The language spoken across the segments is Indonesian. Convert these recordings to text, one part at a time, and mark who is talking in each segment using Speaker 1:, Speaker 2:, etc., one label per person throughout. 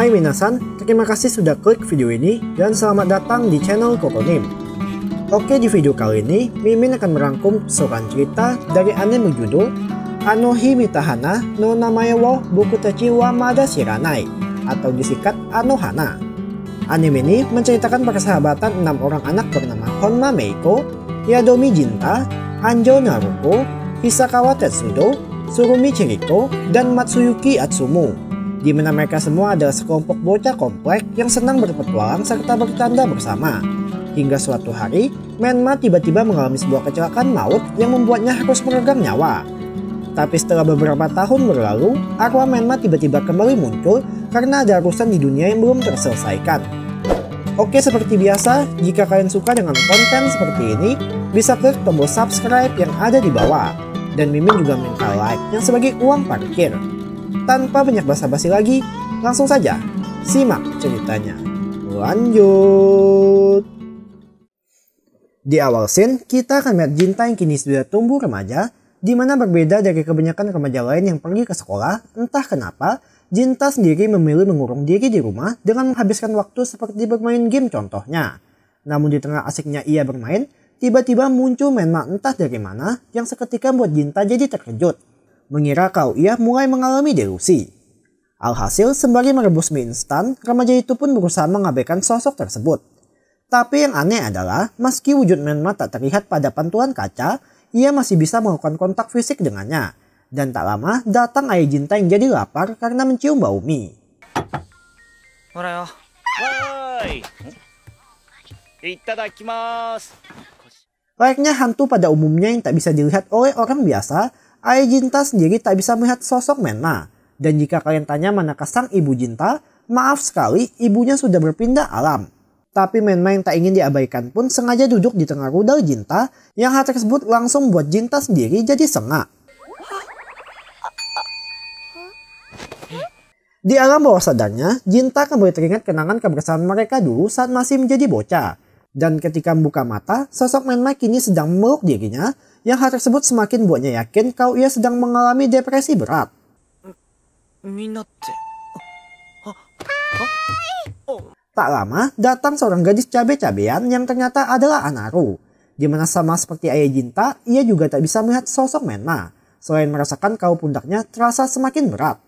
Speaker 1: Hai minasan, terima kasih sudah klik video ini dan selamat datang di channel Kokonim. Oke di video kali ini, Mimin akan merangkum seorang cerita dari anime berjudul Anohi Mitahana no Namae wo Bukutachi wa Mada Shiranai atau disikat Anohana. Anime ini menceritakan persahabatan enam orang anak bernama Honma Meiko, Yadomi Jinta, Anjo Naruko, Hisakawa Tetsudo, Surumi Chiriko, dan Matsuyuki Atsumu di mana mereka semua adalah sekelompok bocah komplek yang senang berpetualang serta bertanda bersama. Hingga suatu hari, Menma tiba-tiba mengalami sebuah kecelakaan maut yang membuatnya harus meregang nyawa. Tapi setelah beberapa tahun berlalu, arwah Menma tiba-tiba kembali muncul karena ada urusan di dunia yang belum terselesaikan. Oke seperti biasa, jika kalian suka dengan konten seperti ini, bisa klik tombol subscribe yang ada di bawah. Dan Mimin juga minta like yang sebagai uang parkir. Tanpa banyak basa-basi lagi, langsung saja simak ceritanya. Lanjut. Di awal scene, kita akan melihat Jinta yang kini sudah tumbuh remaja, di mana berbeda dari kebanyakan remaja lain yang pergi ke sekolah, entah kenapa, Jinta sendiri memilih mengurung diri di rumah dengan menghabiskan waktu seperti bermain game contohnya. Namun di tengah asiknya ia bermain, tiba-tiba muncul menma entah dari mana yang seketika membuat Jinta jadi terkejut mengira kau ia mulai mengalami delusi. Alhasil, sembari merebus mie instan, remaja itu pun berusaha mengabaikan sosok tersebut. Tapi yang aneh adalah, meski wujud Menma tak terlihat pada pantulan kaca, ia masih bisa melakukan kontak fisik dengannya. Dan tak lama, datang Ayah Jinta yang jadi lapar karena mencium bau mie. Ya. Layaknya hantu pada umumnya yang tak bisa dilihat oleh orang biasa, Ayah Jinta sendiri tak bisa melihat sosok Menma. Dan jika kalian tanya mana sang ibu Jinta, maaf sekali ibunya sudah berpindah alam. Tapi Menma yang tak ingin diabaikan pun sengaja duduk di tengah rudal Jinta yang hal tersebut langsung buat Jinta sendiri jadi sengak. Di alam bawah sadarnya, Jinta kembali teringat kenangan kebersamaan mereka dulu saat masih menjadi bocah. Dan ketika membuka mata, sosok Man Mike kini sedang memeluk dirinya, yang hal tersebut semakin buatnya yakin kau ia sedang mengalami depresi berat. Oh, oh, oh. Tak lama, datang seorang gadis cabe-cabean yang ternyata adalah Anaru. Dimana sama seperti ayah Jinta, ia juga tak bisa melihat sosok Menma. Selain merasakan kau pundaknya terasa semakin berat.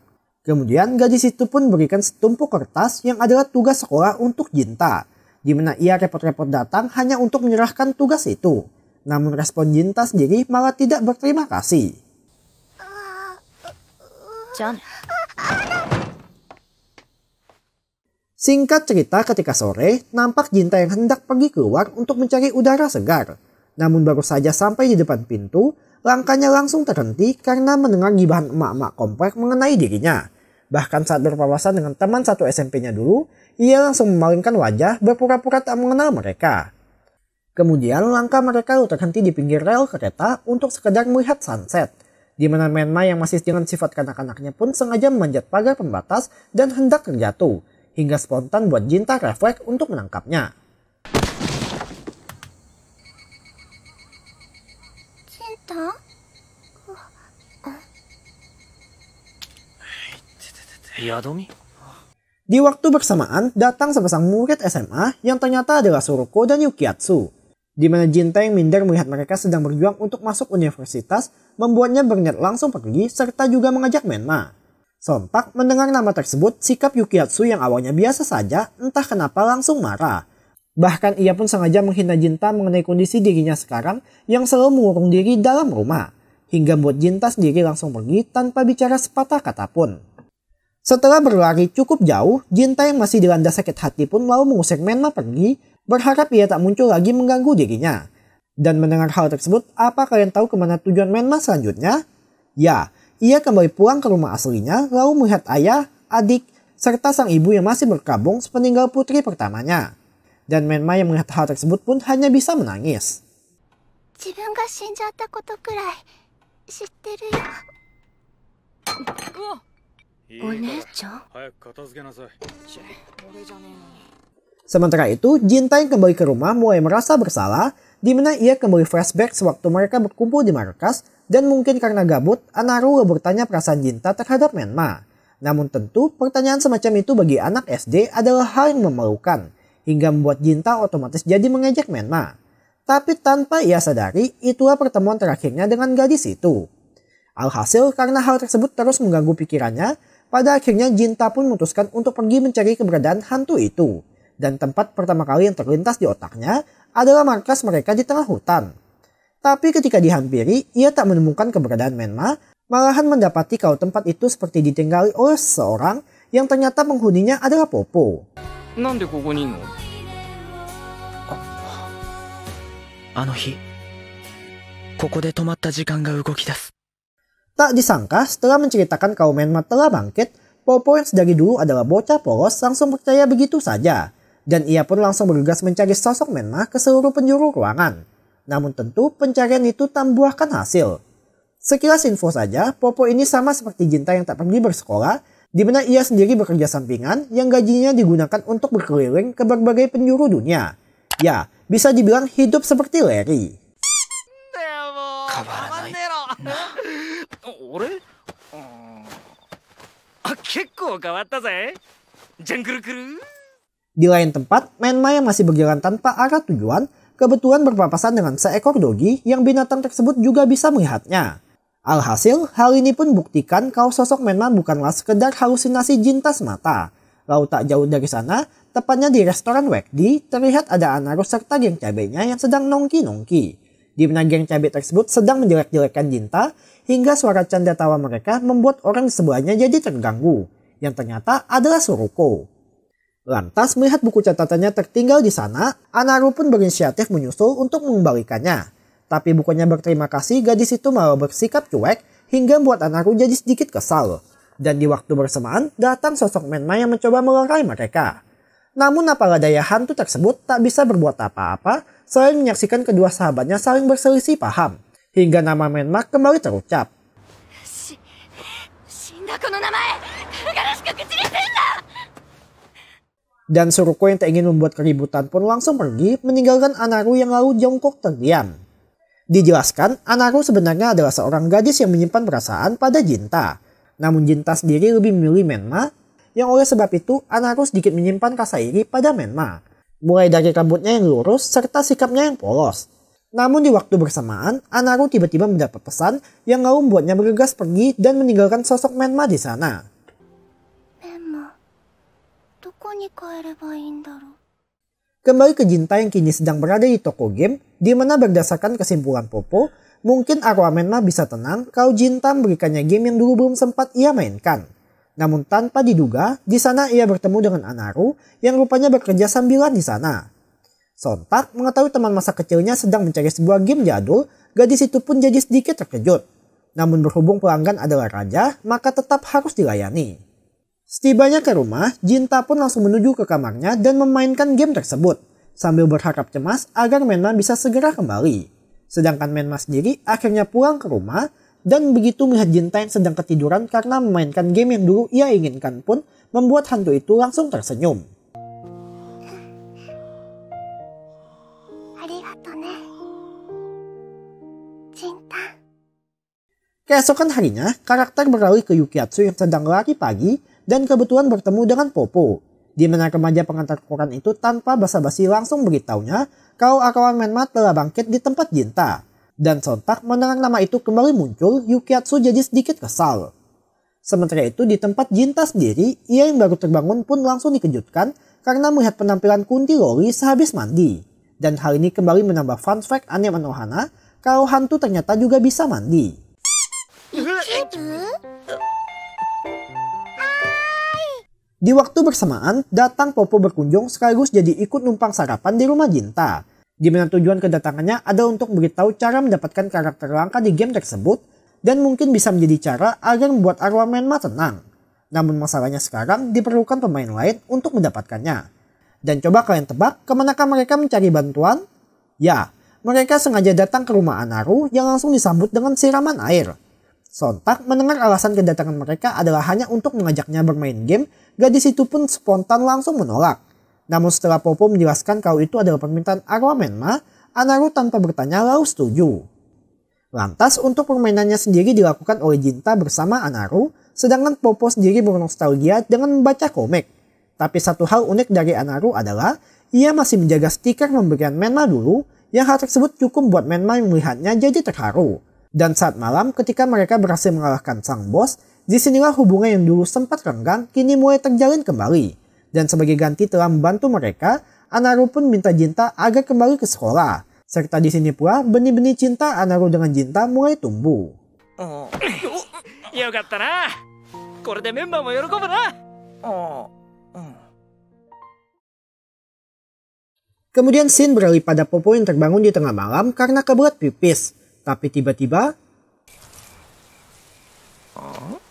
Speaker 1: Kemudian gadis itu pun berikan setumpuk kertas yang adalah tugas sekolah untuk Jinta di mana ia repot-repot datang hanya untuk menyerahkan tugas itu. Namun respon Jinta sendiri malah tidak berterima kasih. John. Singkat cerita ketika sore, nampak Jinta yang hendak pergi keluar untuk mencari udara segar. Namun baru saja sampai di depan pintu, langkahnya langsung terhenti karena mendengar gibahan emak-emak komplek mengenai dirinya. Bahkan saat berpapasan dengan teman satu SMP-nya dulu, ia langsung memalingkan wajah berpura-pura tak mengenal mereka. Kemudian langkah mereka terhenti di pinggir rel kereta untuk sekedar melihat sunset, di mana Menma yang masih dengan sifat kanak-kanaknya pun sengaja memanjat pagar pembatas dan hendak terjatuh, hingga spontan buat Jinta refleks untuk menangkapnya. Jinta? Oh, eh. Yadomi? Di waktu bersamaan, datang sepasang murid SMA yang ternyata adalah Suruko dan Yukiatsu. Di mana Jinteng minder melihat mereka sedang berjuang untuk masuk universitas, membuatnya berniat langsung pergi serta juga mengajak Menma. Sontak mendengar nama tersebut, sikap Yukiatsu yang awalnya biasa saja entah kenapa langsung marah. Bahkan ia pun sengaja menghina Jinta mengenai kondisi dirinya sekarang yang selalu mengurung diri dalam rumah. Hingga membuat Jinta sendiri langsung pergi tanpa bicara sepatah kata pun. Setelah berlari cukup jauh, Jinta yang masih dilanda sakit hati pun lalu mengusir Menma pergi, berharap ia tak muncul lagi mengganggu dirinya. Dan mendengar hal tersebut, apa kalian tahu kemana tujuan Menma selanjutnya? Ya, ia kembali pulang ke rumah aslinya, lalu melihat ayah, adik, serta sang ibu yang masih berkabung sepeninggal putri pertamanya. Dan Menma yang melihat hal tersebut pun hanya bisa menangis. Jika Sementara itu, Jinta yang kembali ke rumah mulai merasa bersalah di mana ia kembali flashback sewaktu mereka berkumpul di markas dan mungkin karena gabut, Anaru bertanya perasaan Jinta terhadap Menma. Namun tentu, pertanyaan semacam itu bagi anak SD adalah hal yang memalukan, hingga membuat Jinta otomatis jadi mengejek Menma. Tapi tanpa ia sadari, itulah pertemuan terakhirnya dengan gadis itu. Alhasil, karena hal tersebut terus mengganggu pikirannya, pada akhirnya Jinta pun memutuskan untuk pergi mencari keberadaan hantu itu. Dan tempat pertama kali yang terlintas di otaknya adalah markas mereka di tengah hutan. Tapi ketika dihampiri, ia tak menemukan keberadaan Menma, malahan mendapati kalau tempat itu seperti ditinggali oleh seseorang yang ternyata penghuninya adalah Popo. Kenapa di sini? Ah, Ano hi, koko de tomatta jikan ga Tak disangka setelah menceritakan kaum menma telah bangkit, Popo yang sedari dulu adalah bocah polos langsung percaya begitu saja. Dan ia pun langsung bergegas mencari sosok Menma ke seluruh penjuru ruangan. Namun tentu pencarian itu tak membuahkan hasil. Sekilas info saja, Popo ini sama seperti Jinta yang tak pergi bersekolah, di mana ia sendiri bekerja sampingan yang gajinya digunakan untuk berkeliling ke berbagai penjuru dunia. Ya, bisa dibilang hidup seperti Larry. Di lain tempat, Menma yang masih berjalan tanpa arah tujuan, kebetulan berpapasan dengan seekor dogi yang binatang tersebut juga bisa melihatnya. Alhasil, hal ini pun buktikan kalau sosok Menma bukanlah sekedar halusinasi jintas mata. Lalu tak jauh dari sana, tepatnya di restoran Wekdi, terlihat ada anak serta geng cabenya yang sedang nongki-nongki di mana geng cabai tersebut sedang menjelek jelekkan jinta hingga suara canda tawa mereka membuat orang di sebelahnya jadi terganggu, yang ternyata adalah Suruko. Lantas melihat buku catatannya tertinggal di sana, Anaru pun berinisiatif menyusul untuk mengembalikannya. Tapi bukannya berterima kasih, gadis itu malah bersikap cuek hingga membuat Anaru jadi sedikit kesal. Dan di waktu bersamaan, datang sosok Menma yang mencoba melerai mereka. Namun apalah daya hantu tersebut tak bisa berbuat apa-apa selain menyaksikan kedua sahabatnya saling berselisih paham, hingga nama Menma kembali terucap. Dan Suruko yang tak ingin membuat keributan pun langsung pergi meninggalkan Anaru yang lalu jongkok terdiam. Dijelaskan, Anaru sebenarnya adalah seorang gadis yang menyimpan perasaan pada Jinta. Namun Jinta sendiri lebih memilih Menma, yang oleh sebab itu Anaru sedikit menyimpan rasa iri pada Menma mulai dari rambutnya yang lurus serta sikapnya yang polos. Namun di waktu bersamaan, Anaru tiba-tiba mendapat pesan yang lalu membuatnya bergegas pergi dan meninggalkan sosok Menma di sana. Kembali ke Jinta yang kini sedang berada di toko game, di mana berdasarkan kesimpulan Popo, mungkin arwah Menma bisa tenang kalau Jinta memberikannya game yang dulu belum sempat ia mainkan. Namun tanpa diduga, di sana ia bertemu dengan Anaru yang rupanya bekerja sambilan di sana. Sontak mengetahui teman masa kecilnya sedang mencari sebuah game jadul, gadis itu pun jadi sedikit terkejut. Namun berhubung pelanggan adalah raja, maka tetap harus dilayani. Setibanya ke rumah, Jinta pun langsung menuju ke kamarnya dan memainkan game tersebut, sambil berharap cemas agar Menma bisa segera kembali. Sedangkan Menma sendiri akhirnya pulang ke rumah dan begitu melihat Jinta yang sedang ketiduran karena memainkan game yang dulu ia inginkan pun membuat hantu itu langsung tersenyum. Keesokan harinya, karakter beralih ke Yukiatsu yang sedang lari pagi dan kebetulan bertemu dengan Popo. Di mana remaja pengantar koran itu tanpa basa-basi langsung beritahunya kalau Akawan Menma telah bangkit di tempat Jinta. Dan sontak mendengar nama itu kembali muncul, Yukiatsu jadi sedikit kesal. Sementara itu di tempat Jinta sendiri, ia yang baru terbangun pun langsung dikejutkan karena melihat penampilan Kunti Lori sehabis mandi. Dan hal ini kembali menambah fun fact aneh Manohana, kalau hantu ternyata juga bisa mandi. Di waktu bersamaan, datang Popo berkunjung sekaligus jadi ikut numpang sarapan di rumah Jinta di mana tujuan kedatangannya adalah untuk beritahu cara mendapatkan karakter langka di game tersebut dan mungkin bisa menjadi cara agar membuat arwah Menma tenang. Namun masalahnya sekarang diperlukan pemain lain untuk mendapatkannya. Dan coba kalian tebak kemanakah mereka mencari bantuan? Ya, mereka sengaja datang ke rumah Anaru yang langsung disambut dengan siraman air. Sontak mendengar alasan kedatangan mereka adalah hanya untuk mengajaknya bermain game, gadis itu pun spontan langsung menolak. Namun setelah Popo menjelaskan kalau itu adalah permintaan Arwamen Menma, Anaru tanpa bertanya lalu setuju. Lantas untuk permainannya sendiri dilakukan oleh Jinta bersama Anaru, sedangkan Popo sendiri bernostalgia dengan membaca komik. Tapi satu hal unik dari Anaru adalah ia masih menjaga stiker pemberian Menma dulu yang hal tersebut cukup buat Menma yang melihatnya jadi terharu. Dan saat malam ketika mereka berhasil mengalahkan sang bos, disinilah hubungan yang dulu sempat renggang kini mulai terjalin kembali. Dan sebagai ganti telah membantu mereka, Anaru pun minta Jinta agar kembali ke sekolah. Serta di sini pula, benih-benih cinta Anaru dengan Jinta mulai tumbuh. Oh. Oh. Oh. Kemudian Shin beralih pada Popo yang terbangun di tengah malam karena kebelet pipis. Tapi tiba-tiba... Oh?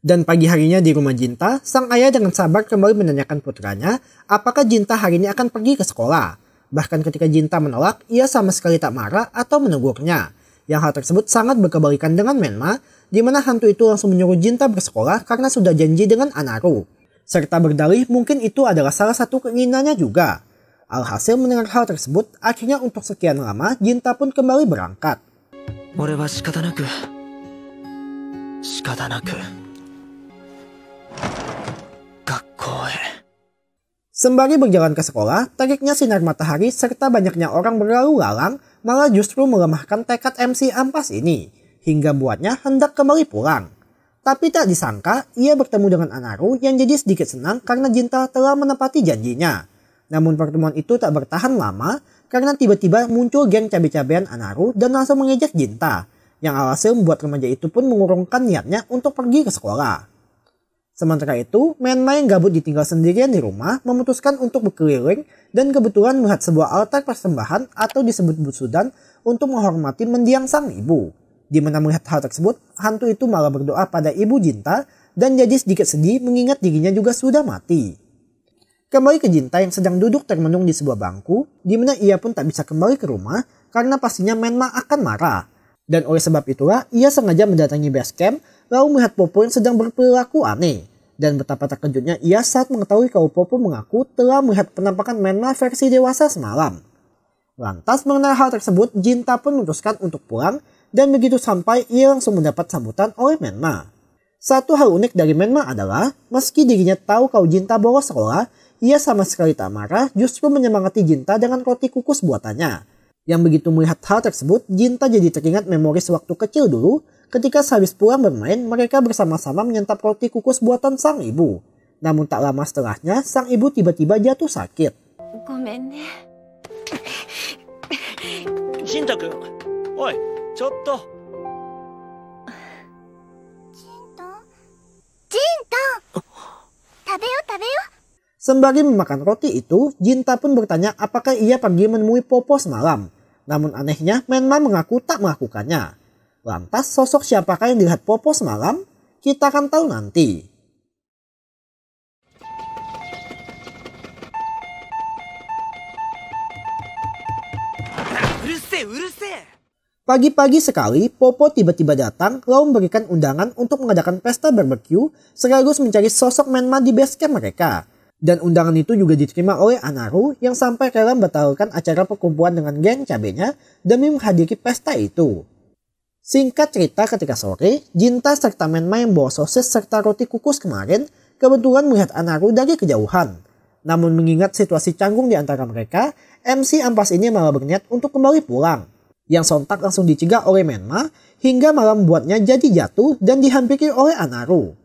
Speaker 1: Dan pagi harinya di rumah Jinta, sang ayah dengan sabar kembali menanyakan putranya apakah Jinta hari ini akan pergi ke sekolah. Bahkan ketika Jinta menolak, ia sama sekali tak marah atau menegurnya. Yang hal tersebut sangat berkebalikan dengan Menma, di mana hantu itu langsung menyuruh Jinta bersekolah karena sudah janji dengan Anaru. Serta berdalih mungkin itu adalah salah satu keinginannya juga. Alhasil mendengar hal tersebut, akhirnya untuk sekian lama Jinta pun kembali berangkat. 俺は仕方なく仕方なく Kue. Sembari berjalan ke sekolah, teriknya sinar matahari serta banyaknya orang berlalu lalang malah justru melemahkan tekad MC Ampas ini, hingga buatnya hendak kembali pulang. Tapi tak disangka, ia bertemu dengan Anaru yang jadi sedikit senang karena Jinta telah menepati janjinya. Namun pertemuan itu tak bertahan lama karena tiba-tiba muncul geng cabai-cabean Anaru dan langsung mengejek Jinta, yang alhasil membuat remaja itu pun mengurungkan niatnya untuk pergi ke sekolah. Sementara itu, Menma yang gabut ditinggal sendirian di rumah memutuskan untuk berkeliling dan kebetulan melihat sebuah altar persembahan atau disebut busudan untuk menghormati mendiang sang ibu. Di mana melihat hal tersebut, hantu itu malah berdoa pada ibu Jinta dan jadi sedikit sedih mengingat dirinya juga sudah mati. Kembali ke Jinta yang sedang duduk termenung di sebuah bangku, di mana ia pun tak bisa kembali ke rumah karena pastinya Menma akan marah. Dan oleh sebab itulah, ia sengaja mendatangi base camp lalu melihat Popo yang sedang berperilaku aneh. Dan betapa terkejutnya ia saat mengetahui kalau Popo mengaku telah melihat penampakan Menma versi dewasa semalam. Lantas mengenal hal tersebut, Jinta pun memutuskan untuk pulang dan begitu sampai ia langsung mendapat sambutan oleh Menma. Satu hal unik dari Menma adalah, meski dirinya tahu kalau Jinta bolos sekolah, ia sama sekali tak marah justru menyemangati Jinta dengan roti kukus buatannya. Yang begitu melihat hal tersebut, Jinta jadi teringat memori sewaktu kecil dulu Ketika sehabis pulang bermain, mereka bersama-sama menyantap roti kukus buatan sang ibu. Namun tak lama setelahnya, sang ibu tiba-tiba jatuh sakit. Sembari memakan roti itu, Jinta pun bertanya apakah ia pergi menemui Popo semalam. Namun anehnya, Menma mengaku tak melakukannya. Lantas sosok siapakah yang dilihat Popo semalam? Kita akan tahu nanti. Pagi-pagi sekali, Popo tiba-tiba datang lalu memberikan undangan untuk mengadakan pesta barbecue sekaligus mencari sosok Menma di base camp mereka. Dan undangan itu juga diterima oleh Anaru yang sampai rela membatalkan acara perkumpulan dengan geng cabenya demi menghadiri pesta itu. Singkat cerita ketika sore, Jinta serta Menma yang bawa sosis serta roti kukus kemarin kebetulan melihat Anaru dari kejauhan. Namun mengingat situasi canggung di antara mereka, MC Ampas ini malah berniat untuk kembali pulang. Yang sontak langsung dicegah oleh Menma hingga malah membuatnya jadi jatuh dan dihampiri oleh Anaru.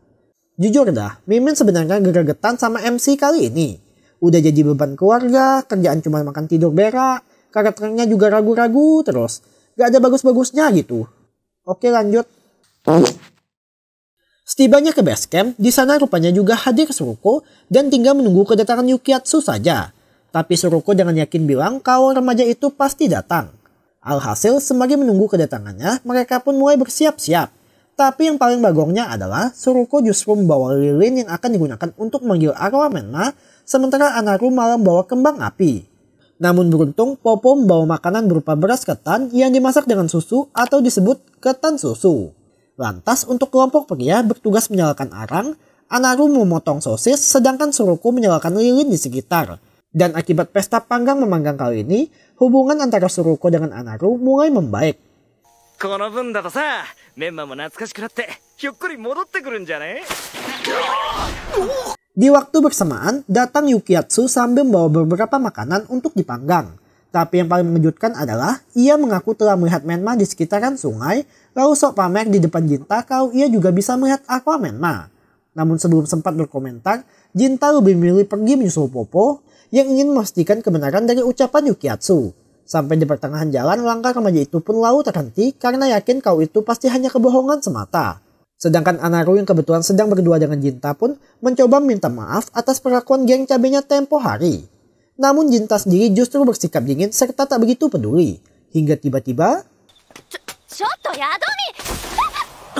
Speaker 1: Jujur dah, Mimin sebenarnya geregetan sama MC kali ini. Udah jadi beban keluarga, kerjaan cuma makan tidur berak, karakternya juga ragu-ragu terus. Gak ada bagus-bagusnya gitu. Oke lanjut. Setibanya ke base camp, di sana rupanya juga hadir Suruko dan tinggal menunggu kedatangan Yukiatsu saja. Tapi Suruko dengan yakin bilang kalau remaja itu pasti datang. Alhasil, semakin menunggu kedatangannya, mereka pun mulai bersiap-siap. Tapi yang paling bagongnya adalah Suruko justru membawa lilin yang akan digunakan untuk manggil arwah Menma, sementara Anaru malah membawa kembang api. Namun beruntung, Popo membawa makanan berupa beras ketan yang dimasak dengan susu atau disebut ketan susu. Lantas untuk kelompok pria bertugas menyalakan arang, Anaru memotong sosis sedangkan Suruku menyalakan lilin di sekitar. Dan akibat pesta panggang memanggang kali ini, hubungan antara Suruko dengan Anaru mulai membaik. Di waktu bersamaan, datang Yukiatsu sambil membawa beberapa makanan untuk dipanggang. Tapi yang paling mengejutkan adalah, ia mengaku telah melihat Menma di sekitaran sungai, lalu sok pamer di depan Jinta kau ia juga bisa melihat aqua Menma. Namun sebelum sempat berkomentar, Jinta lebih memilih pergi menyusul Popo yang ingin memastikan kebenaran dari ucapan Yukiatsu. Sampai di pertengahan jalan, langkah remaja itu pun lalu terhenti karena yakin kau itu pasti hanya kebohongan semata. Sedangkan Anaru yang kebetulan sedang berdua dengan Jinta pun mencoba minta maaf atas perlakuan geng cabenya tempo hari. Namun Jinta sendiri justru bersikap dingin serta tak begitu peduli. Hingga tiba-tiba... Oh,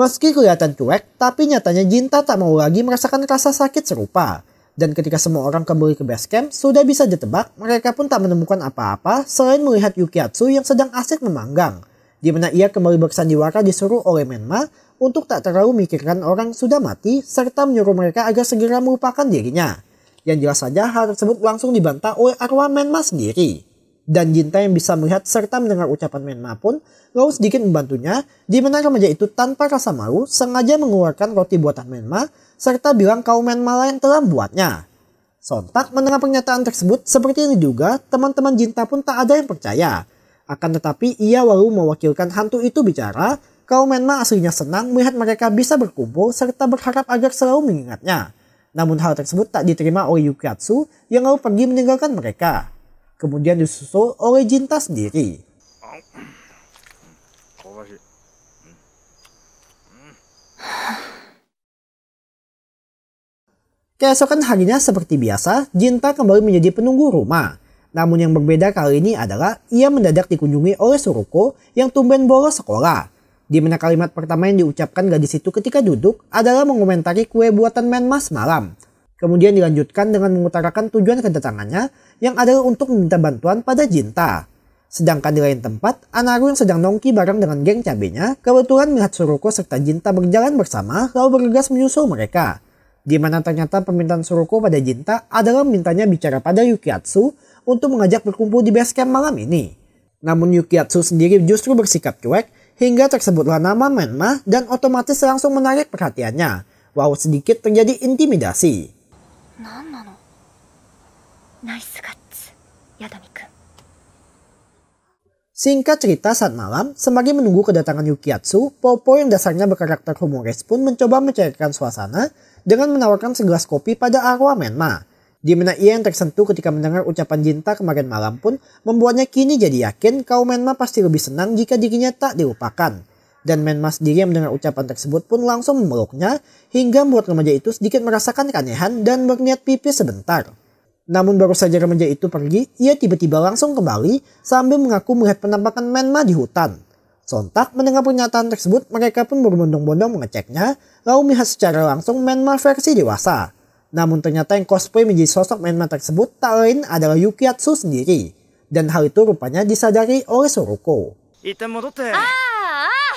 Speaker 1: Meski kelihatan cuek, tapi nyatanya Jinta tak mau lagi merasakan rasa sakit serupa. Dan ketika semua orang kembali ke base camp, sudah bisa ditebak mereka pun tak menemukan apa-apa selain melihat Yukiatsu yang sedang asik memanggang. Di mana ia kembali bersandiwara disuruh oleh Menma untuk tak terlalu mikirkan orang sudah mati serta menyuruh mereka agar segera melupakan dirinya. Yang jelas saja hal tersebut langsung dibantah oleh arwah Menma sendiri dan Jinta yang bisa melihat serta mendengar ucapan Menma pun Lau sedikit membantunya di mana remaja itu tanpa rasa malu sengaja mengeluarkan roti buatan Menma serta bilang kau Menma lain telah buatnya. Sontak mendengar pernyataan tersebut seperti yang diduga teman-teman Jinta pun tak ada yang percaya. Akan tetapi ia lalu mewakilkan hantu itu bicara kaum Menma aslinya senang melihat mereka bisa berkumpul serta berharap agar selalu mengingatnya. Namun hal tersebut tak diterima oleh Yukatsu yang lalu pergi meninggalkan mereka kemudian disusul oleh Jinta sendiri. Keesokan harinya seperti biasa, Jinta kembali menjadi penunggu rumah. Namun yang berbeda kali ini adalah ia mendadak dikunjungi oleh Suruko yang tumben bolos sekolah. Di mana kalimat pertama yang diucapkan gadis itu ketika duduk adalah mengomentari kue buatan Menmas malam. Kemudian dilanjutkan dengan mengutarakan tujuan kedatangannya yang adalah untuk meminta bantuan pada Jinta. Sedangkan di lain tempat, Anaru yang sedang nongki bareng dengan geng cabenya, kebetulan melihat Suruko serta Jinta berjalan bersama lalu bergegas menyusul mereka. Di mana ternyata permintaan Suruko pada Jinta adalah mintanya bicara pada Yukiatsu untuk mengajak berkumpul di basecamp malam ini. Namun Yukiatsu sendiri justru bersikap cuek hingga tersebutlah nama Menma dan otomatis langsung menarik perhatiannya. Wow sedikit terjadi intimidasi. Singkat cerita saat malam, semakin menunggu kedatangan Yukiatsu, Popo yang dasarnya berkarakter humoris pun mencoba mencairkan suasana dengan menawarkan segelas kopi pada Arwa Menma. Di mana ia yang tersentuh ketika mendengar ucapan Jinta kemarin malam pun membuatnya kini jadi yakin kaum Menma pasti lebih senang jika dirinya tak dilupakan. Dan Menma sendiri yang mendengar ucapan tersebut pun langsung memeluknya hingga membuat remaja itu sedikit merasakan keanehan dan berniat pipis sebentar. Namun baru saja remaja itu pergi, ia tiba-tiba langsung kembali sambil mengaku melihat penampakan Menma di hutan. Sontak mendengar pernyataan tersebut, mereka pun berbondong-bondong mengeceknya, lalu melihat secara langsung Menma versi dewasa. Namun ternyata yang cosplay menjadi sosok Menma tersebut tak lain adalah Yukiatsu sendiri. Dan hal itu rupanya disadari oleh Soruko. Ah, ah.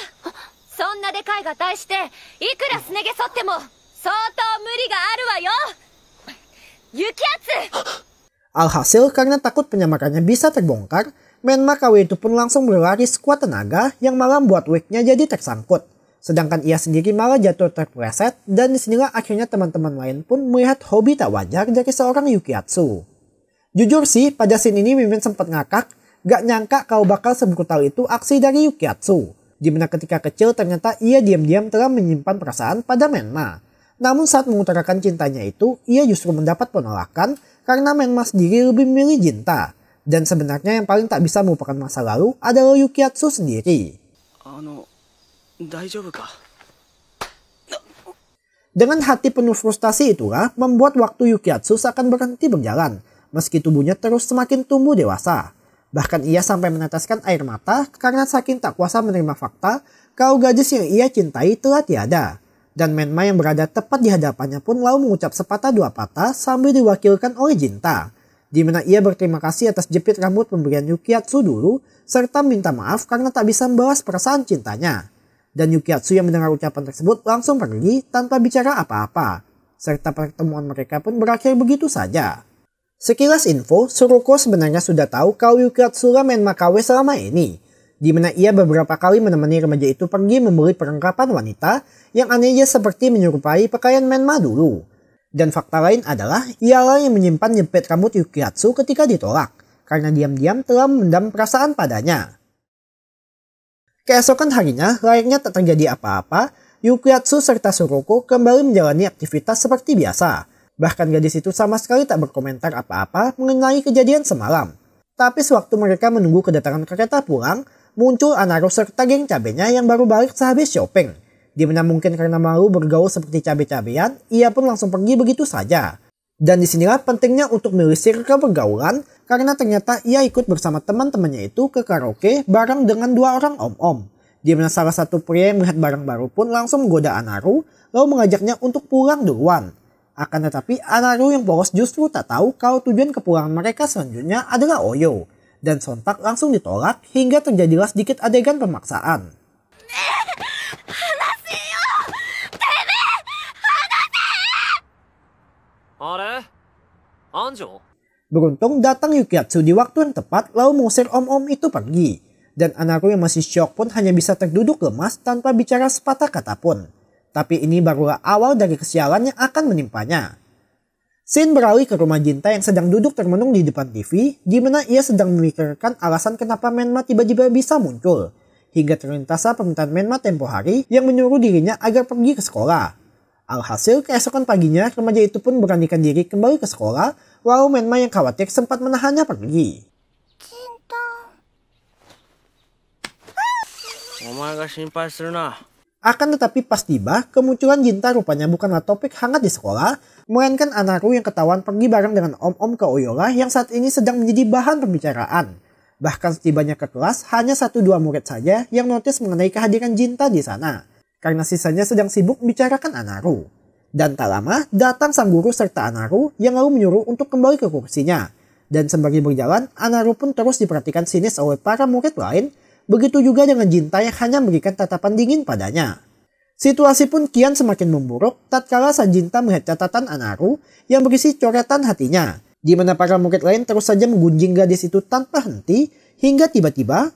Speaker 1: Alhasil karena takut penyamakannya bisa terbongkar, Menma Kawe itu pun langsung berlari sekuat tenaga yang malah membuat nya jadi tersangkut. Sedangkan ia sendiri malah jatuh terpreset dan disinilah akhirnya teman-teman lain pun melihat hobi tak wajar dari seorang Yukiatsu. Jujur sih pada scene ini Mimin sempat ngakak, gak nyangka kau bakal sebrutal itu aksi dari Yukiatsu. Dimana ketika kecil ternyata ia diam-diam telah menyimpan perasaan pada Menma. Namun saat mengutarakan cintanya itu, ia justru mendapat penolakan karena Menma sendiri lebih memilih Jinta. Dan sebenarnya yang paling tak bisa melupakan masa lalu adalah Yukiatsu sendiri. Dengan hati penuh frustasi itulah membuat waktu Yukiatsu seakan berhenti berjalan, meski tubuhnya terus semakin tumbuh dewasa. Bahkan ia sampai meneteskan air mata karena saking tak kuasa menerima fakta kau gadis yang ia cintai telah tiada dan Menma yang berada tepat di hadapannya pun lalu mengucap sepatah dua patah sambil diwakilkan oleh Jinta, di mana ia berterima kasih atas jepit rambut pemberian Yukiatsu dulu, serta minta maaf karena tak bisa membalas perasaan cintanya. Dan Yukiatsu yang mendengar ucapan tersebut langsung pergi tanpa bicara apa-apa, serta pertemuan mereka pun berakhir begitu saja. Sekilas info, Suruko sebenarnya sudah tahu kalau Yukiatsu Menma makawe selama ini, di mana ia beberapa kali menemani remaja itu pergi membeli perlengkapan wanita yang anehnya seperti menyerupai pakaian Menma dulu. Dan fakta lain adalah ialah yang menyimpan jepit rambut Yukiatsu ketika ditolak, karena diam-diam telah mendam perasaan padanya. Keesokan harinya, layaknya tak terjadi apa-apa, Yukiatsu serta Suroko kembali menjalani aktivitas seperti biasa. Bahkan gadis itu sama sekali tak berkomentar apa-apa mengenai kejadian semalam. Tapi sewaktu mereka menunggu kedatangan kereta pulang, muncul Anaru serta geng cabenya yang baru balik sehabis shopping. Dimana mungkin karena malu bergaul seperti cabe-cabean, ia pun langsung pergi begitu saja. Dan disinilah pentingnya untuk melisir ke pergaulan karena ternyata ia ikut bersama teman-temannya itu ke karaoke bareng dengan dua orang om-om. Di mana salah satu pria yang melihat barang baru pun langsung menggoda Anaru lalu mengajaknya untuk pulang duluan. Akan tetapi Anaru yang polos justru tak tahu kalau tujuan kepulangan mereka selanjutnya adalah Oyo dan sontak langsung ditolak hingga terjadilah sedikit adegan pemaksaan. Beruntung datang Yukiatsu di waktu yang tepat lalu mengusir om-om itu pergi. Dan anakku yang masih syok pun hanya bisa terduduk lemas tanpa bicara sepatah kata pun. Tapi ini barulah awal dari kesialan yang akan menimpanya. Sin beralih ke rumah Jinta yang sedang duduk termenung di depan TV, di mana ia sedang memikirkan alasan kenapa Menma tiba-tiba bisa muncul. Hingga terlintaslah permintaan Menma tempo hari yang menyuruh dirinya agar pergi ke sekolah. Alhasil, keesokan paginya remaja itu pun beranikan diri kembali ke sekolah, walau Menma yang khawatir sempat menahannya pergi. Cinta. nah. Akan tetapi pas tiba, kemunculan Jinta rupanya bukanlah topik hangat di sekolah, melainkan Anaru yang ketahuan pergi bareng dengan om-om ke Oyola yang saat ini sedang menjadi bahan pembicaraan. Bahkan setibanya ke kelas, hanya satu dua murid saja yang notice mengenai kehadiran Jinta di sana, karena sisanya sedang sibuk membicarakan Anaru. Dan tak lama, datang sang guru serta Anaru yang lalu menyuruh untuk kembali ke kursinya. Dan sembari berjalan, Anaru pun terus diperhatikan sinis oleh para murid lain Begitu juga dengan Jinta yang hanya memberikan tatapan dingin padanya. Situasi pun kian semakin memburuk tatkala jinta melihat catatan Anaru yang berisi coretan hatinya, di mana para murid lain terus saja menggunjing gadis itu tanpa henti hingga tiba-tiba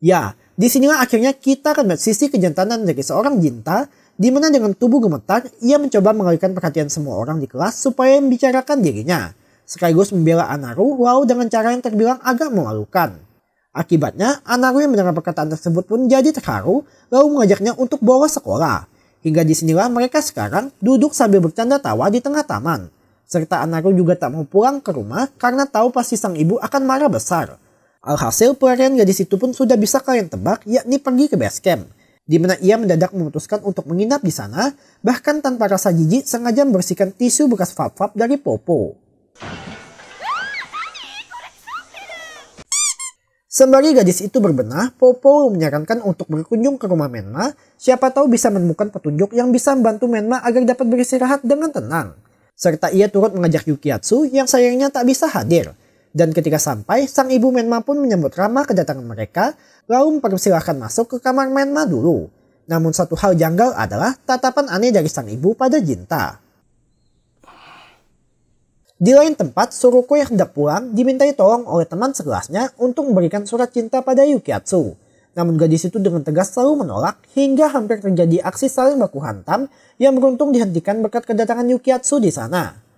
Speaker 1: Ya, di sinilah akhirnya kita akan melihat sisi kejantanan dari seorang Jinta di mana dengan tubuh gemetar, ia mencoba mengalihkan perhatian semua orang di kelas supaya membicarakan dirinya, sekaligus membela Anaru walau dengan cara yang terbilang agak memalukan. Akibatnya, Anaru yang mendengar perkataan tersebut pun jadi terharu, lalu mengajaknya untuk bolos sekolah. Hingga disinilah mereka sekarang duduk sambil bercanda tawa di tengah taman. Serta Anaru juga tak mau pulang ke rumah karena tahu pasti sang ibu akan marah besar. Alhasil pelarian gadis itu pun sudah bisa kalian tebak yakni pergi ke base camp di mana ia mendadak memutuskan untuk menginap di sana, bahkan tanpa rasa jijik sengaja membersihkan tisu bekas fap-fap dari Popo. Sembari gadis itu berbenah, Popo menyarankan untuk berkunjung ke rumah Menma, siapa tahu bisa menemukan petunjuk yang bisa membantu Menma agar dapat beristirahat dengan tenang. Serta ia turut mengajak Yukiatsu yang sayangnya tak bisa hadir, dan ketika sampai, sang ibu Menma pun menyambut ramah kedatangan mereka, lalu mempersilahkan masuk ke kamar Menma dulu. Namun satu hal janggal adalah tatapan aneh dari sang ibu pada Jinta. Di lain tempat, Suruko yang hendak pulang dimintai tolong oleh teman sekelasnya untuk memberikan surat cinta pada Yukiatsu. Namun gadis itu dengan tegas selalu menolak hingga hampir terjadi aksi saling baku hantam yang beruntung dihentikan berkat kedatangan Yukiatsu di sana.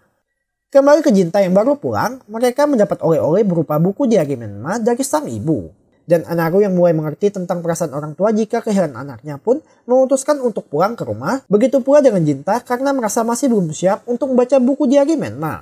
Speaker 1: Kembali ke Jinta yang baru pulang, mereka mendapat oleh-oleh berupa buku diari Menma dari sang ibu. Dan Anaru yang mulai mengerti tentang perasaan orang tua jika kehilangan anaknya pun memutuskan untuk pulang ke rumah, begitu pula dengan Jinta karena merasa masih belum siap untuk membaca buku diari Menma.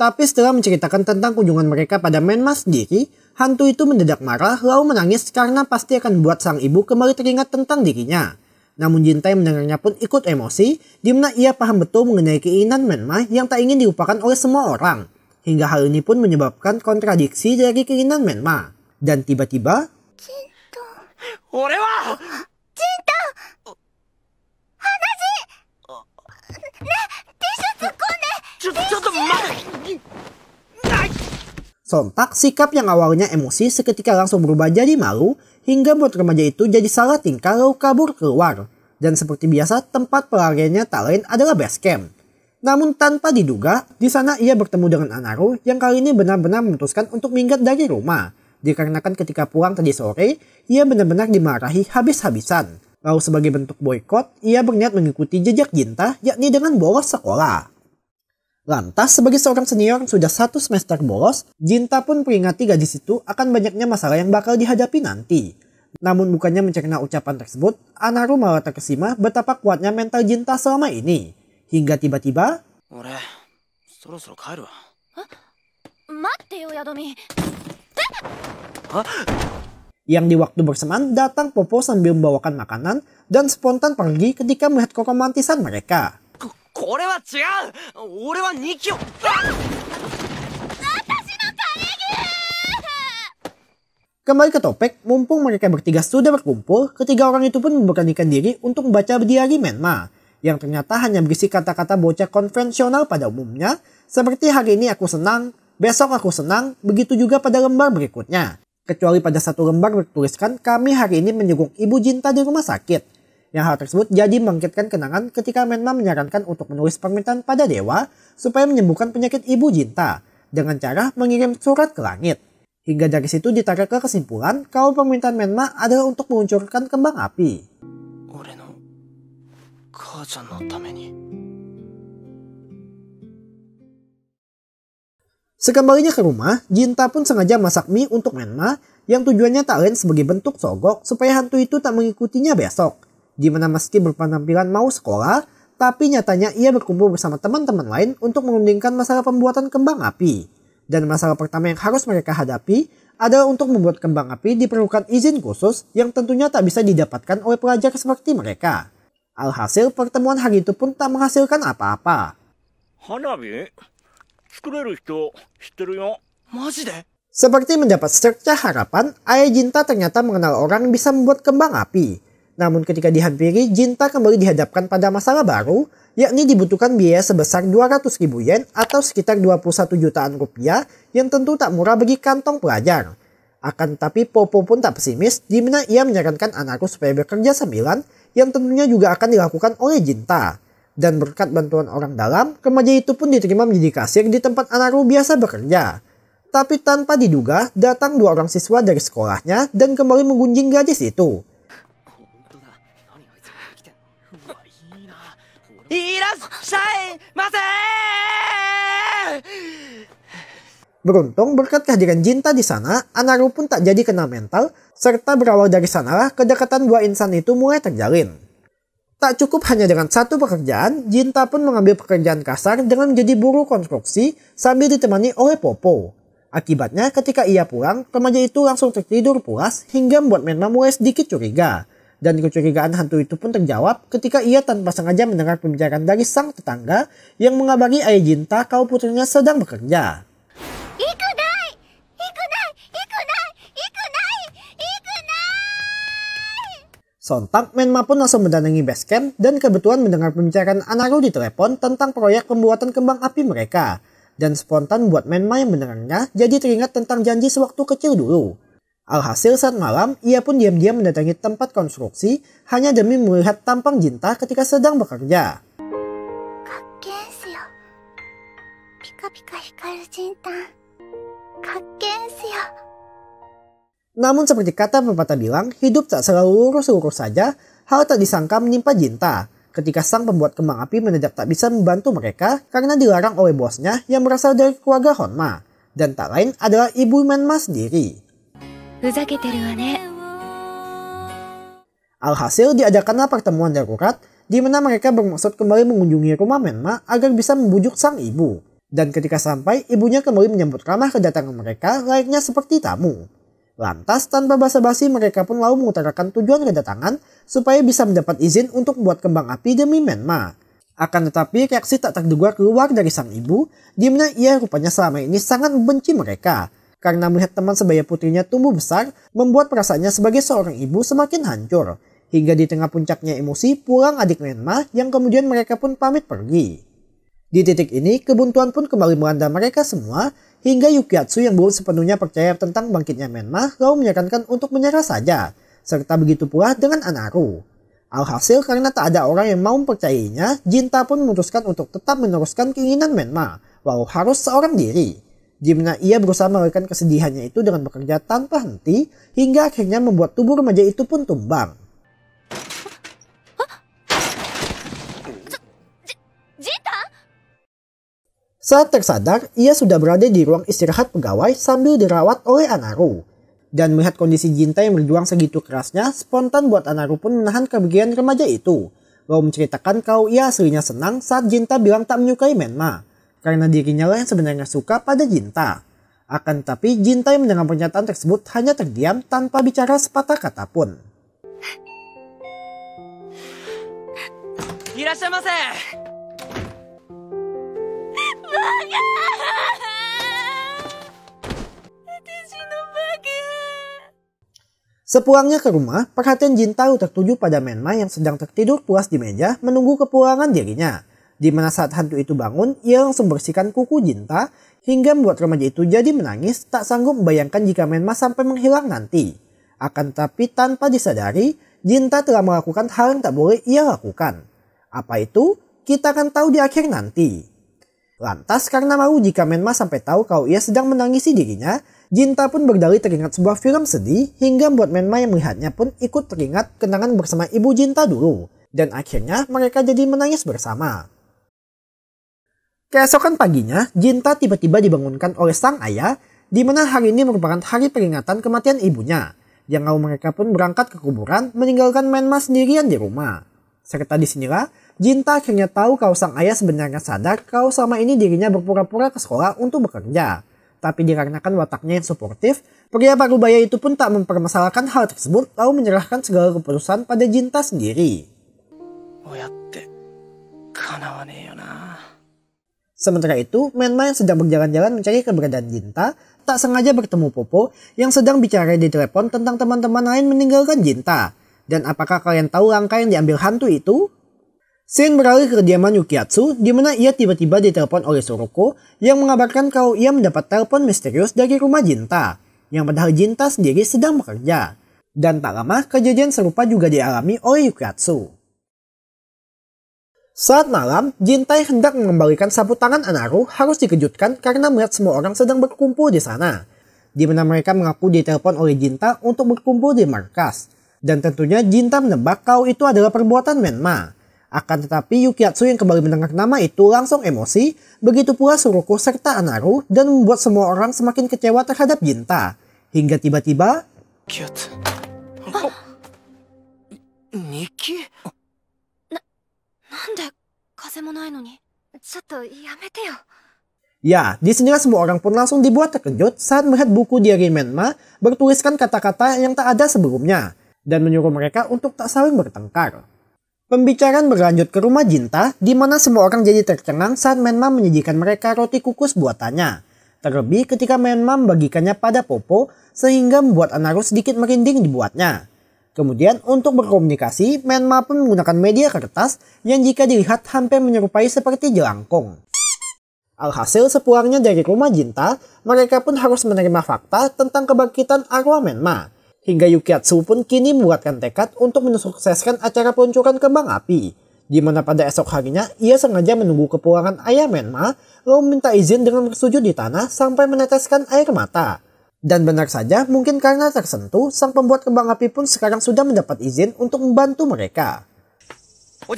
Speaker 1: Tapi setelah menceritakan tentang kunjungan mereka pada Menma sendiri, hantu itu mendadak marah lalu menangis karena pasti akan buat sang ibu kembali teringat tentang dirinya. Namun Jintai mendengarnya pun ikut emosi, dimana ia paham betul mengenai keinginan Menma yang tak ingin dilupakan oleh semua orang. Hingga hal ini pun menyebabkan kontradiksi dari keinginan Menma. Dan tiba-tiba... Cinta... Cinta... Hanaji... Ne, Sontak, sikap yang awalnya emosi seketika langsung berubah jadi malu, hingga buat remaja itu jadi salah tingkah lalu kabur keluar. Dan seperti biasa, tempat pelariannya tak lain adalah base camp. Namun tanpa diduga, di sana ia bertemu dengan Anaru yang kali ini benar-benar memutuskan untuk minggat dari rumah. Dikarenakan ketika pulang tadi sore, ia benar-benar dimarahi habis-habisan. Lalu sebagai bentuk boykot, ia berniat mengikuti jejak Jinta yakni dengan bolos sekolah. Lantas, sebagai seorang senior sudah satu semester bolos, Jinta pun peringati gadis itu akan banyaknya masalah yang bakal dihadapi nanti. Namun bukannya mencerna ucapan tersebut, Anaru malah terkesima betapa kuatnya mental Jinta selama ini. Hingga tiba-tiba... Yang di waktu bersamaan datang Popo sambil membawakan makanan dan spontan pergi ketika melihat mantisan mereka. これは違う俺は ke topik, mumpung mereka bertiga sudah berkumpul, ketiga orang itu pun memberanikan diri untuk membaca diari Menma, yang ternyata hanya berisi kata-kata bocah konvensional pada umumnya, seperti hari ini aku senang, besok aku senang, begitu juga pada lembar berikutnya. Kecuali pada satu lembar bertuliskan, kami hari ini menjenguk ibu Jinta di rumah sakit. Yang hal tersebut jadi membangkitkan kenangan ketika Menma menyarankan untuk menulis permintaan pada dewa supaya menyembuhkan penyakit ibu Jinta dengan cara mengirim surat ke langit. Hingga dari situ ditarik ke kesimpulan kalau permintaan Menma adalah untuk meluncurkan kembang api. Sekembalinya ke rumah, Jinta pun sengaja masak mie untuk Menma yang tujuannya tak lain sebagai bentuk sogok supaya hantu itu tak mengikutinya besok di mana meski berpenampilan mau sekolah, tapi nyatanya ia berkumpul bersama teman-teman lain untuk mengundingkan masalah pembuatan kembang api. Dan masalah pertama yang harus mereka hadapi adalah untuk membuat kembang api diperlukan izin khusus yang tentunya tak bisa didapatkan oleh pelajar seperti mereka. Alhasil pertemuan hari itu pun tak menghasilkan apa-apa. Hanabi, seperti mendapat secerca harapan, Ayah Jinta ternyata mengenal orang bisa membuat kembang api. Namun ketika dihampiri, Jinta kembali dihadapkan pada masalah baru, yakni dibutuhkan biaya sebesar 200 ribu yen atau sekitar 21 jutaan rupiah yang tentu tak murah bagi kantong pelajar. Akan tetapi Popo pun tak pesimis, di mana ia menyarankan anakku supaya bekerja sambilan yang tentunya juga akan dilakukan oleh Jinta. Dan berkat bantuan orang dalam, remaja itu pun diterima menjadi kasir di tempat anakku biasa bekerja. Tapi tanpa diduga, datang dua orang siswa dari sekolahnya dan kembali menggunjing gadis itu. いらっしゃいませ Beruntung berkat kehadiran Jinta di sana, Anaru pun tak jadi kena mental, serta berawal dari sanalah kedekatan dua insan itu mulai terjalin. Tak cukup hanya dengan satu pekerjaan, Jinta pun mengambil pekerjaan kasar dengan menjadi buruh konstruksi sambil ditemani oleh Popo. Akibatnya ketika ia pulang, remaja itu langsung tertidur puas hingga membuat Menma mulai sedikit curiga dan kecurigaan hantu itu pun terjawab ketika ia tanpa sengaja mendengar pembicaraan dari sang tetangga yang mengabari ayah jinta kau putrinya sedang bekerja. Sontak, Menma pun langsung mendatangi basecamp dan kebetulan mendengar pembicaraan Anaru di telepon tentang proyek pembuatan kembang api mereka. Dan spontan buat Menma yang mendengarnya jadi teringat tentang janji sewaktu kecil dulu. Alhasil saat malam, ia pun diam-diam mendatangi tempat konstruksi hanya demi melihat tampang Jinta ketika sedang bekerja. Namun seperti kata pepatah bilang, hidup tak selalu lurus-lurus saja, hal tak disangka menimpa Jinta ketika sang pembuat kembang api mendadak tak bisa membantu mereka karena dilarang oleh bosnya yang berasal dari keluarga Honma dan tak lain adalah ibu Menma sendiri. Alhasil, diadakanlah pertemuan darurat di mana mereka bermaksud kembali mengunjungi rumah Menma agar bisa membujuk sang ibu. Dan ketika sampai, ibunya kembali menyambut ramah kedatangan mereka layaknya seperti tamu. Lantas tanpa basa-basi mereka pun lalu mengutarakan tujuan kedatangan supaya bisa mendapat izin untuk membuat kembang api demi Menma. Akan tetapi reaksi tak terduga keluar dari sang ibu, di mana ia rupanya selama ini sangat membenci mereka, karena melihat teman sebaya putrinya tumbuh besar, membuat perasaannya sebagai seorang ibu semakin hancur. Hingga di tengah puncaknya emosi, pulang adik Menma, yang kemudian mereka pun pamit pergi. Di titik ini, kebuntuan pun kembali melanda mereka semua, hingga Yukiatsu yang belum sepenuhnya percaya tentang bangkitnya Menma, lalu menyarankan untuk menyerah saja, serta begitu pula dengan Anaru. Alhasil karena tak ada orang yang mau mempercayainya, Jinta pun memutuskan untuk tetap meneruskan keinginan Menma, walau harus seorang diri. Jimna ia berusaha melarikan kesedihannya itu dengan bekerja tanpa henti hingga akhirnya membuat tubuh remaja itu pun tumbang. Saat tersadar, ia sudah berada di ruang istirahat pegawai sambil dirawat oleh Anaru. Dan melihat kondisi Jinta yang berjuang segitu kerasnya, spontan buat Anaru pun menahan kebegian remaja itu. Lalu menceritakan kau ia aslinya senang saat Jinta bilang tak menyukai Menma karena dirinya lah yang sebenarnya suka pada Jinta. Akan tetapi Jinta yang mendengar pernyataan tersebut hanya terdiam tanpa bicara sepatah kata pun. Sepulangnya ke rumah, perhatian Jintaro tertuju pada Menma yang sedang tertidur puas di meja menunggu kepulangan dirinya di mana saat hantu itu bangun, ia langsung bersihkan kuku Jinta hingga membuat remaja itu jadi menangis tak sanggup membayangkan jika Menma sampai menghilang nanti. Akan tapi tanpa disadari, Jinta telah melakukan hal yang tak boleh ia lakukan. Apa itu? Kita akan tahu di akhir nanti. Lantas karena mau jika Menma sampai tahu kalau ia sedang menangisi dirinya, Jinta pun berdalih teringat sebuah film sedih hingga membuat Menma yang melihatnya pun ikut teringat kenangan bersama ibu Jinta dulu. Dan akhirnya mereka jadi menangis bersama. Keesokan paginya, Jinta tiba-tiba dibangunkan oleh sang ayah, di mana hari ini merupakan hari peringatan kematian ibunya. Yang lalu mereka pun berangkat ke kuburan, meninggalkan Menma sendirian di rumah. Serta disinilah, Jinta akhirnya tahu kalau sang ayah sebenarnya sadar kalau selama ini dirinya berpura-pura ke sekolah untuk bekerja. Tapi dikarenakan wataknya yang suportif, pria Parubaya itu pun tak mempermasalahkan hal tersebut lalu menyerahkan segala keputusan pada Jinta sendiri. Oh ya, te, kanawane yo na. Sementara itu, Menma yang sedang berjalan-jalan mencari keberadaan Jinta, tak sengaja bertemu Popo yang sedang bicara di telepon tentang teman-teman lain meninggalkan Jinta. Dan apakah kalian tahu langkah yang diambil hantu itu? Sen beralih ke kediaman Yukiatsu, di mana ia tiba-tiba ditelepon oleh Soroko yang mengabarkan kalau ia mendapat telepon misterius dari rumah Jinta, yang padahal Jinta sendiri sedang bekerja. Dan tak lama, kejadian serupa juga dialami oleh Yukiatsu. Saat malam, Jintai hendak mengembalikan sapu tangan Anaru harus dikejutkan karena melihat semua orang sedang berkumpul di sana. Di mana mereka mengaku ditelepon oleh Jinta untuk berkumpul di markas. Dan tentunya Jinta menebak kau itu adalah perbuatan Menma. Akan tetapi Yukiatsu yang kembali mendengar nama itu langsung emosi, begitu pula Suruku serta Anaru dan membuat semua orang semakin kecewa terhadap Jinta. Hingga tiba-tiba... Cute. Niki? Ya, di sinilah semua orang pun langsung dibuat terkejut saat melihat buku diari Menma bertuliskan kata-kata yang tak ada sebelumnya dan menyuruh mereka untuk tak saling bertengkar. Pembicaraan berlanjut ke rumah Jinta, di mana semua orang jadi tercengang saat Menma menyajikan mereka roti kukus buatannya. Terlebih ketika Menma membagikannya pada Popo, sehingga membuat Anaru sedikit merinding dibuatnya. Kemudian untuk berkomunikasi, Menma pun menggunakan media kertas yang jika dilihat hampir menyerupai seperti jelangkung. Alhasil sepuangnya dari rumah Jinta, mereka pun harus menerima fakta tentang kebangkitan arwah Menma. Hingga Yukiatsu pun kini membuatkan tekad untuk mensukseskan acara peluncuran kembang api. Di mana pada esok harinya, ia sengaja menunggu kepulangan ayah Menma, lalu minta izin dengan bersujud di tanah sampai meneteskan air mata. Dan benar saja, mungkin karena tersentuh, sang pembuat kembang api pun sekarang sudah mendapat izin untuk membantu mereka. Oh.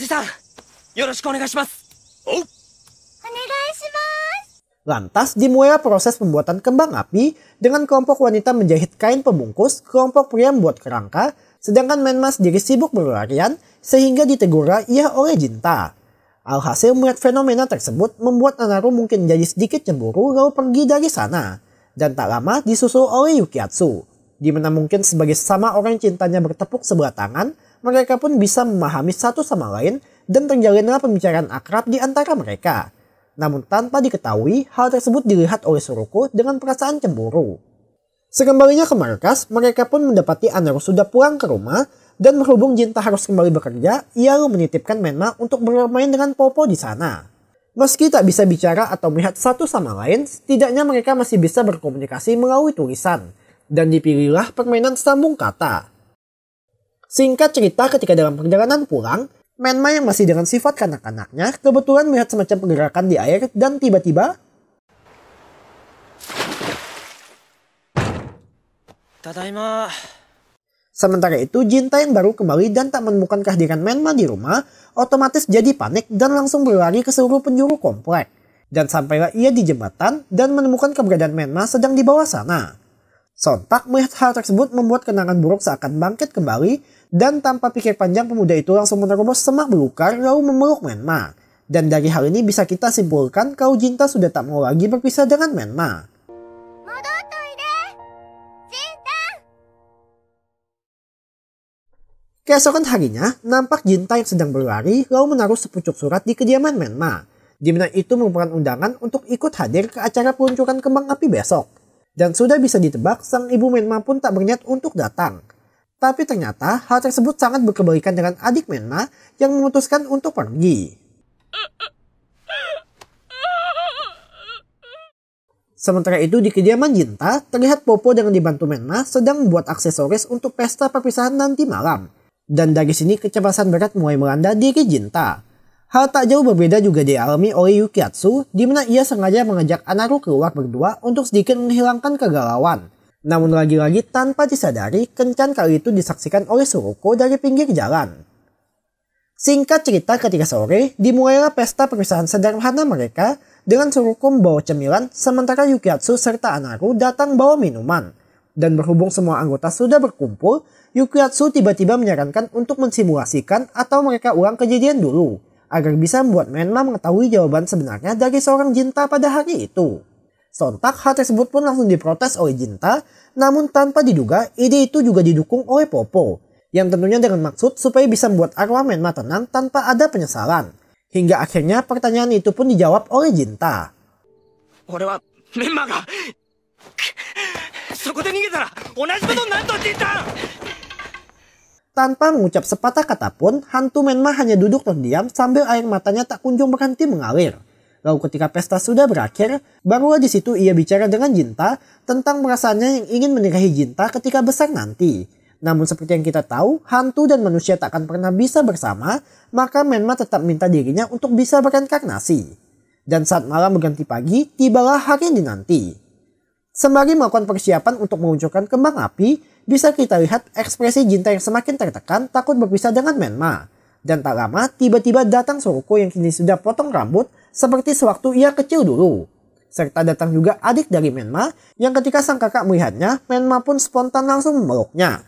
Speaker 1: Lantas dimulai proses pembuatan kembang api dengan kelompok wanita menjahit kain pembungkus, kelompok pria membuat kerangka, sedangkan Menma sendiri sibuk berlarian sehingga ditegura ia oleh Jinta. Alhasil melihat fenomena tersebut membuat Anaru mungkin jadi sedikit cemburu lalu pergi dari sana dan tak lama disusul oleh Yukiatsu. Di mana mungkin sebagai sesama orang cintanya bertepuk sebelah tangan, mereka pun bisa memahami satu sama lain dan terjalinlah pembicaraan akrab di antara mereka. Namun tanpa diketahui, hal tersebut dilihat oleh Suruku dengan perasaan cemburu. Sekembalinya ke markas, mereka pun mendapati Anaru sudah pulang ke rumah dan berhubung Jinta harus kembali bekerja, ia menitipkan Menma untuk bermain dengan Popo di sana. Meski tak bisa bicara atau melihat satu sama lain, setidaknya mereka masih bisa berkomunikasi melalui tulisan. Dan dipilihlah permainan sambung kata. Singkat cerita ketika dalam perjalanan pulang, Menma yang masih dengan sifat kanak-kanaknya kebetulan melihat semacam pergerakan di air dan tiba-tiba... Tadaima. Sementara itu, jinta yang baru kembali dan tak menemukan kehadiran Menma di rumah, otomatis jadi panik dan langsung berlari ke seluruh penjuru komplek. Dan sampailah ia di jembatan dan menemukan keberadaan Menma sedang di bawah sana. Sontak melihat hal tersebut membuat kenangan buruk seakan bangkit kembali dan tanpa pikir panjang pemuda itu langsung menerobos semak belukar lalu memeluk Menma. Dan dari hal ini bisa kita simpulkan kau Jinta sudah tak mau lagi berpisah dengan Menma. Keesokan harinya, nampak Jinta yang sedang berlari lalu menaruh sepucuk surat di kediaman Menma. Di mana itu merupakan undangan untuk ikut hadir ke acara peluncuran kembang api besok. Dan sudah bisa ditebak, sang ibu Menma pun tak berniat untuk datang. Tapi ternyata hal tersebut sangat berkebalikan dengan adik Menma yang memutuskan untuk pergi. Sementara itu di kediaman Jinta, terlihat Popo dengan dibantu Menma sedang membuat aksesoris untuk pesta perpisahan nanti malam. Dan dari sini kecemasan berat mulai melanda diri Jinta. Hal tak jauh berbeda juga dialami oleh Yukiatsu, di mana ia sengaja mengajak Anaru keluar berdua untuk sedikit menghilangkan kegalauan. Namun lagi-lagi tanpa disadari, kencan kali itu disaksikan oleh Suruko dari pinggir jalan. Singkat cerita ketika sore, dimulailah pesta perpisahan sederhana mereka dengan Suruko membawa cemilan, sementara Yukiatsu serta Anaru datang bawa minuman. Dan berhubung semua anggota sudah berkumpul, Yukiatsu tiba-tiba menyarankan untuk mensimulasikan atau mereka ulang kejadian dulu agar bisa membuat Menma mengetahui jawaban sebenarnya dari seorang Jinta pada hari itu. Sontak hal tersebut pun langsung diprotes oleh Jinta, namun tanpa diduga ide itu juga didukung oleh Popo, yang tentunya dengan maksud supaya bisa membuat arwah Menma tenang tanpa ada penyesalan. Hingga akhirnya pertanyaan itu pun dijawab oleh Jinta. Menma tanpa mengucap sepatah kata pun, hantu Menma hanya duduk terdiam sambil air matanya tak kunjung berhenti mengalir. Lalu ketika pesta sudah berakhir, barulah di situ ia bicara dengan Jinta tentang perasaannya yang ingin menikahi Jinta ketika besar nanti. Namun seperti yang kita tahu, hantu dan manusia tak akan pernah bisa bersama, maka Menma tetap minta dirinya untuk bisa bereinkarnasi. Dan saat malam berganti pagi, tibalah hari yang dinanti. Sembari melakukan persiapan untuk meluncurkan kembang api, bisa kita lihat ekspresi Jinta yang semakin tertekan takut berpisah dengan Menma. Dan tak lama, tiba-tiba datang Soruko yang kini sudah potong rambut seperti sewaktu ia kecil dulu. Serta datang juga adik dari Menma yang ketika sang kakak melihatnya, Menma pun spontan langsung memeluknya.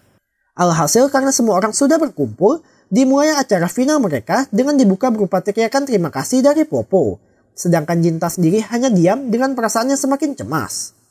Speaker 1: Alhasil karena semua orang sudah berkumpul, dimulai acara final mereka dengan dibuka berupa teriakan terima kasih dari Popo. Sedangkan Jinta sendiri hanya diam dengan perasaannya semakin cemas.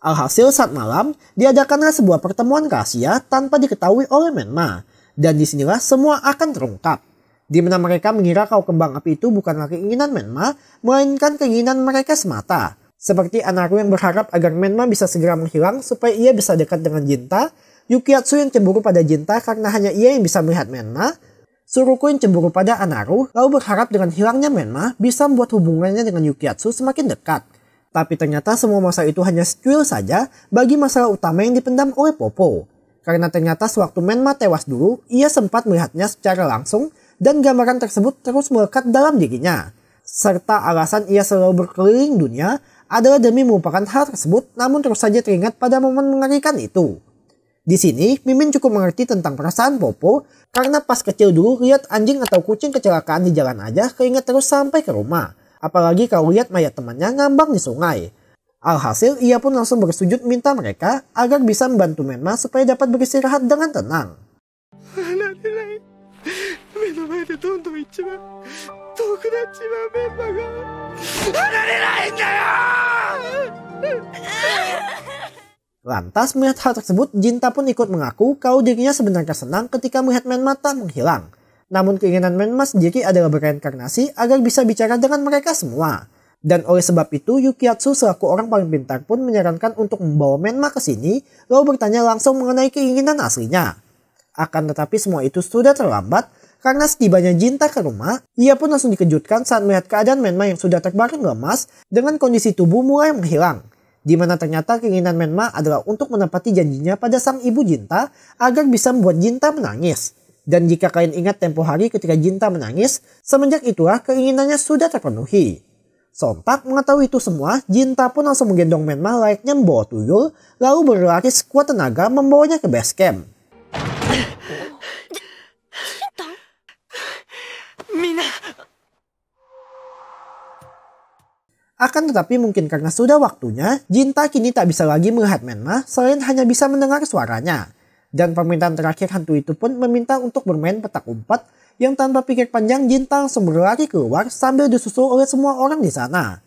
Speaker 1: Alhasil saat malam, diadakanlah sebuah pertemuan rahasia tanpa diketahui oleh Menma. Dan disinilah semua akan terungkap. Di mana mereka mengira kau kembang api itu bukanlah keinginan Menma, melainkan keinginan mereka semata. Seperti Anaru yang berharap agar Menma bisa segera menghilang supaya ia bisa dekat dengan Jinta, Yukiatsu yang cemburu pada Jinta karena hanya ia yang bisa melihat Menma, Surukuin cemburu pada Anaru, lalu berharap dengan hilangnya Menma bisa membuat hubungannya dengan Yukiatsu semakin dekat. Tapi ternyata semua masalah itu hanya secuil saja bagi masalah utama yang dipendam oleh Popo. Karena ternyata sewaktu Menma tewas dulu, ia sempat melihatnya secara langsung dan gambaran tersebut terus melekat dalam dirinya. Serta alasan ia selalu berkeliling dunia adalah demi merupakan hal tersebut namun terus saja teringat pada momen mengerikan itu. Di sini, Mimin cukup mengerti tentang perasaan Popo karena pas kecil dulu lihat anjing atau kucing kecelakaan di jalan aja keinget terus sampai ke rumah. Apalagi kalau lihat mayat temannya ngambang di sungai. Alhasil, ia pun langsung bersujud minta mereka agar bisa membantu Menma supaya dapat beristirahat dengan tenang. Lantas melihat hal tersebut, Jinta pun ikut mengaku kalau dirinya sebenarnya senang ketika melihat mata menghilang. Namun keinginan Menma sendiri adalah bereinkarnasi agar bisa bicara dengan mereka semua. Dan oleh sebab itu, Yukiatsu selaku orang paling pintar pun menyarankan untuk membawa Menma ke sini, lalu bertanya langsung mengenai keinginan aslinya. Akan tetapi semua itu sudah terlambat, karena setibanya Jinta ke rumah, ia pun langsung dikejutkan saat melihat keadaan Menma yang sudah terbaring lemas dengan kondisi tubuh mulai menghilang di mana ternyata keinginan Menma adalah untuk menepati janjinya pada sang ibu Jinta agar bisa membuat Jinta menangis. Dan jika kalian ingat tempo hari ketika Jinta menangis, semenjak itulah keinginannya sudah terpenuhi. Sontak mengetahui itu semua, Jinta pun langsung menggendong Menma layaknya membawa tuyul, lalu berlari sekuat tenaga membawanya ke base camp. Akan tetapi mungkin karena sudah waktunya, Jinta kini tak bisa lagi melihat Menma selain hanya bisa mendengar suaranya. Dan permintaan terakhir hantu itu pun meminta untuk bermain petak umpet yang tanpa pikir panjang Jinta langsung berlari keluar sambil disusul oleh semua orang di sana.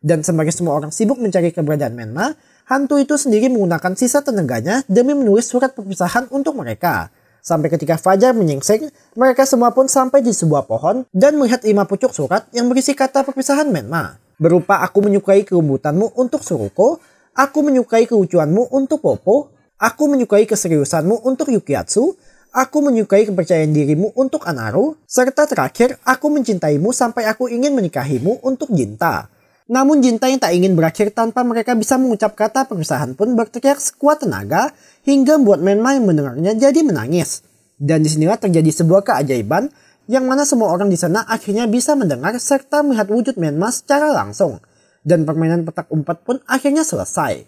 Speaker 1: Dan sebagai semua orang sibuk mencari keberadaan Menma, hantu itu sendiri menggunakan sisa tenaganya demi menulis surat perpisahan untuk mereka. Sampai ketika Fajar menyingsing, mereka semua pun sampai di sebuah pohon dan melihat lima pucuk surat yang berisi kata perpisahan Menma berupa aku menyukai kelembutanmu untuk Suruko, aku menyukai kelucuanmu untuk Popo, aku menyukai keseriusanmu untuk Yukiatsu, aku menyukai kepercayaan dirimu untuk Anaru, serta terakhir, aku mencintaimu sampai aku ingin menikahimu untuk Jinta. Namun Jinta yang tak ingin berakhir tanpa mereka bisa mengucap kata perpisahan pun berteriak sekuat tenaga hingga membuat Menma yang mendengarnya jadi menangis. Dan disinilah terjadi sebuah keajaiban yang mana semua orang di sana akhirnya bisa mendengar serta melihat wujud Menma secara langsung. Dan permainan petak umpet pun akhirnya selesai.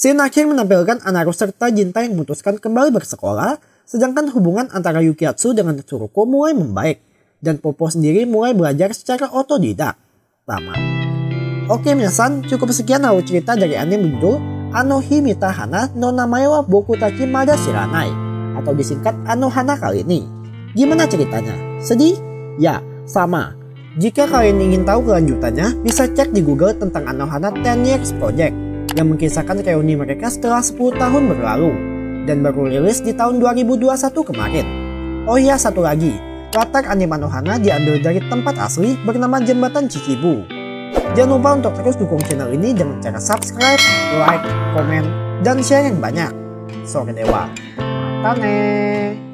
Speaker 1: Scene akhir menampilkan anak serta Jinta yang memutuskan kembali bersekolah Sedangkan hubungan antara Yukiatsu dengan Tsuruko mulai membaik dan Popo sendiri mulai belajar secara otodidak. Lama. Oke minasan, cukup sekian halu cerita dari anime Ano Anohimita Hana no wa Boku Tachi Mada Shiranai atau disingkat Anohana kali ini. Gimana ceritanya? Sedih? Ya, sama. Jika kalian ingin tahu kelanjutannya, bisa cek di Google tentang Anohana 10 Years Project yang mengkisahkan reuni mereka setelah 10 tahun berlalu dan baru rilis di tahun 2021 kemarin. Oh iya satu lagi, latar anime Anohana diambil dari tempat asli bernama Jembatan Cikibu. Jangan lupa untuk terus dukung channel ini dengan cara subscribe, like, komen, dan share yang banyak. Sore Dewa, Matane!